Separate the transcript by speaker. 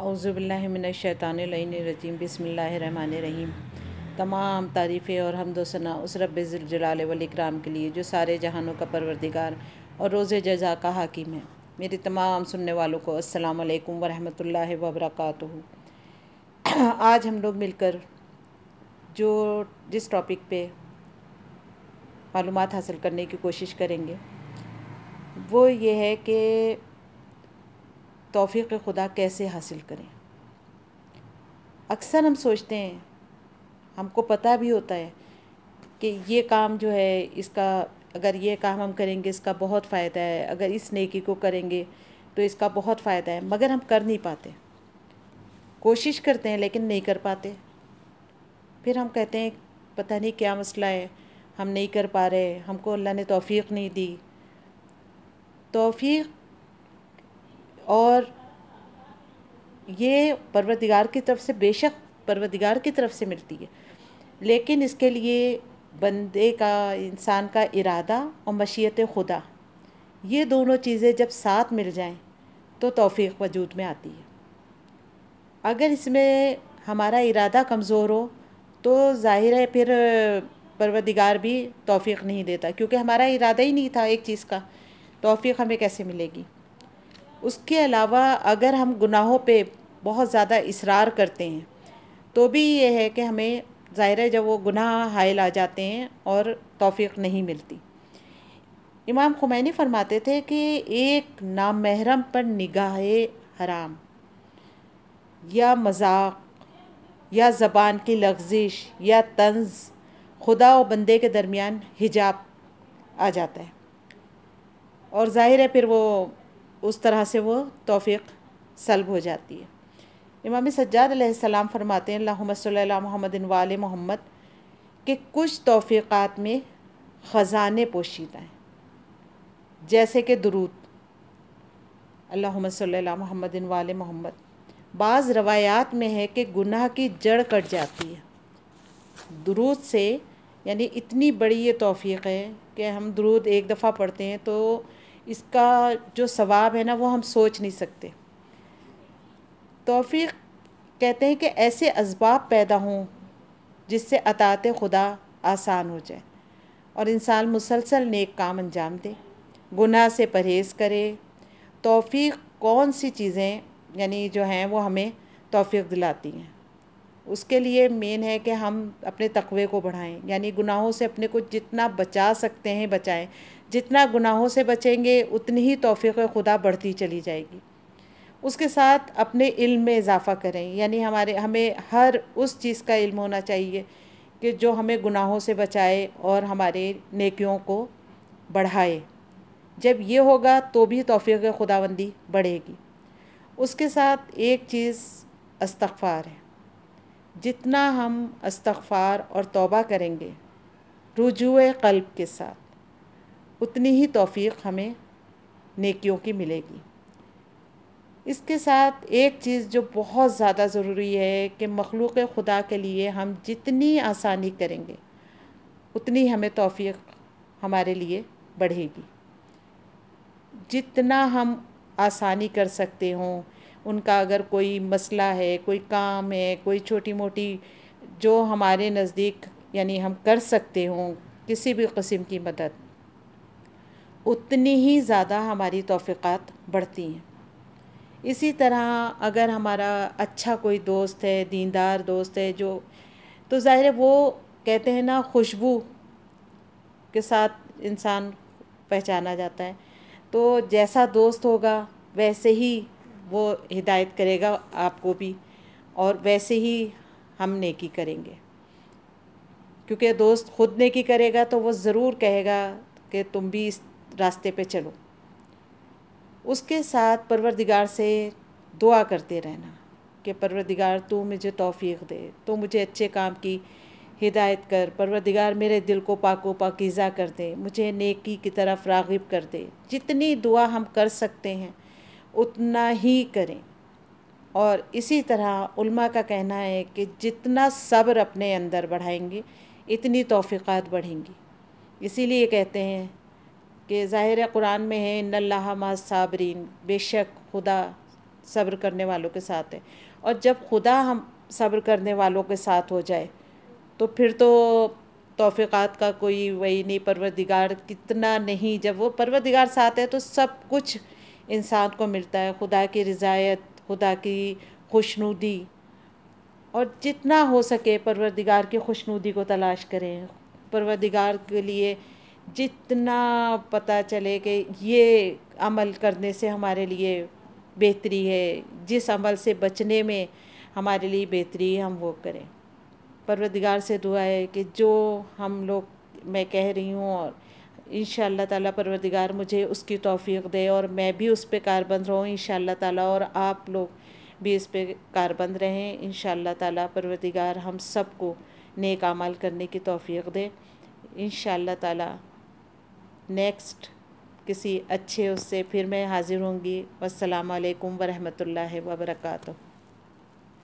Speaker 1: अउज़बिल्लिमिनशैतानरजीम रहीम तमाम तारीफ़ें और हमदोसना उस रबाल वलिक्राम के लिए जो सारे जहानों का परवरदिगार और रोज़ जजा का हाकिम है मेरे तमाम सुनने वालों को असलम वालेकुम वरहमतुल्लाहि आज हम लोग मिलकर जो जिस टॉपिक पे मालूम हासिल करने की कोशिश करेंगे वो ये है कि तोफ़ी खुदा कैसे हासिल करें अक्सर हम सोचते हैं हमको पता भी होता है कि ये काम जो है इसका अगर ये काम हम करेंगे इसका बहुत फ़ायदा है अगर इस नेकी को करेंगे तो इसका बहुत फ़ायदा है मगर हम कर नहीं पाते कोशिश करते हैं लेकिन नहीं कर पाते फिर हम कहते हैं पता नहीं क्या मसला है हम नहीं कर पा रहे हमको अल्लाह ने तोफ़ी नहीं दी तोफ़ी और ये परवरदिगार की तरफ से बेशक परवरदिगार की तरफ से मिलती है लेकिन इसके लिए बंदे का इंसान का इरादा और मशीत खुदा ये दोनों चीज़ें जब साथ मिल जाएं तो तौफीक वजूद में आती है अगर इसमें हमारा इरादा कमज़ोर हो तो ज़ाहिर है फिर परवदिगार भी तौफीक नहीं देता क्योंकि हमारा इरादा ही नहीं था एक चीज़ का तौफीक हमें कैसे मिलेगी उसके अलावा अगर हम गुनाहों पे बहुत ज़्यादा इसरार करते हैं तो भी ये है कि हमें ज़ाहिर है जब वो गुनाह हायल आ जाते हैं और तोफ़ी नहीं मिलती इमाम खुमैनी फरमाते थे कि एक नामहरम पर निगाह हराम या मजाक या ज़बान की लफ्जिश या तंज खुदा और बंदे के दरमियान हिजाब आ जाता है और ज़ाहिर है फिर वो उस तरह से वो तोफ़ी सलब हो जाती है इमाम सज्जाद फरमाते हैं सल मोहम्मद वाल मोहम्मद के कुछ तोफ़ीक़ात में ख़जाने पोशीदा हैं जैसे कि दरूद अल्ला महमद वाल मोहम्मद बाज़ रवायात में है कि गुनाह की जड़ कट जाती है दरूद से यानी इतनी बड़ी ये तोफ़ी है कि हम दरूद एक दफ़ा पढ़ते हैं तो इसका जो सवाब है ना वो हम सोच नहीं सकते तोफ़ी कहते हैं कि ऐसे इसबाब पैदा हों जिससे अतात खुदा आसान हो जाए और इंसान मुसलसल नेक काम अंजाम दे गुनाह से परहेज़ करे तोफ़ी कौन सी चीज़ें यानी जो हैं वो हमें तोफ़ी दिलाती हैं उसके लिए मेन है कि हम अपने तकवे को बढ़ाएं यानी गुनाहों से अपने को जितना बचा सकते हैं बचाएं जितना गुनाहों से बचेंगे उतनी ही तोफ़ी खुदा बढ़ती चली जाएगी उसके साथ अपने इल्म में इजाफ़ा करें यानी हमारे हमें हर उस चीज़ का इल्म होना चाहिए कि जो हमें गुनाहों से बचाए और हमारे नेकियों को बढ़ाए जब ये होगा तो भी तोफ़ी खुदाबंदी बढ़ेगी उसके साथ एक चीज़ अस्तफ़ार है जितना हम अस्तफार और तौबा करेंगे रुजू कल्ब के साथ उतनी ही तौफीक हमें नेकियों की मिलेगी इसके साथ एक चीज़ जो बहुत ज़्यादा ज़रूरी है कि मखलूक खुदा के लिए हम जितनी आसानी करेंगे उतनी हमें तौफीक हमारे लिए बढ़ेगी जितना हम आसानी कर सकते हों उनका अगर कोई मसला है कोई काम है कोई छोटी मोटी जो हमारे नज़दीक यानी हम कर सकते हों किसी भी कस्म की मदद उतनी ही ज़्यादा हमारी तोफ़ीक़ात बढ़ती हैं इसी तरह अगर हमारा अच्छा कोई दोस्त है दीनदार दोस्त है जो तो ज़ाहिर है वो कहते हैं ना खुशबू के साथ इंसान पहचाना जाता है तो जैसा दोस्त होगा वैसे ही वो हिदायत करेगा आपको भी और वैसे ही हम नेकी करेंगे क्योंकि दोस्त खुद नेकी करेगा तो वो ज़रूर कहेगा कि तुम भी इस रास्ते पे चलो उसके साथ परवरदिगार से दुआ करते रहना कि परवरदिगार तू मुझे तौफीक दे तो मुझे अच्छे काम की हिदायत कर परवरदिगार मेरे दिल को पाको पाकिज़ा कर दे मुझे नेकी की तरफ रागिब कर दे जितनी दुआ हम कर सकते हैं उतना ही करें और इसी तरह उल्मा का कहना है कि जितना सब्र अपने अंदर बढ़ाएंगे इतनी तोफ़ीक़ात बढ़ेंगी इसीलिए कहते हैं कि ज़ाहिर कुरान में है नल्ला साबरीन बेशक खुदा सब्र करने वालों के साथ है और जब खुदा हम सब्र करने वालों के साथ हो जाए तो फिर तो तोफ़ीक़ात का कोई वही नहीं परवरदिगार कितना नहीं जब वो परवरदिगार साथ है तो सब कुछ इंसान को मिलता है खुदा की रज़ायत खुदा की खुशनुदी और जितना हो सके परवरदिगार की खुशनुदी को तलाश करें परवरदिगार के लिए जितना पता चले कि ये अमल करने से हमारे लिए बेहतरी है जिस अमल से बचने में हमारे लिए बेहतरी हम वो करें परवरदिगार से दुआ है कि जो हम लोग मैं कह रही हूँ और इन ताला परवरदिगार मुझे उसकी तोफ़ी दे और मैं भी उस पर कारबंद रहूँ इन ताला और आप लोग भी इस पर कारबंद रहें इन ताला परवरदिगार हम सबको नेक अमाल करने की तोफ़ी दे इन ताला नेक्स्ट किसी अच्छे उससे फिर मैं हाज़िर होंगी वालेकुम वरहमतुल्लाहि वबरकू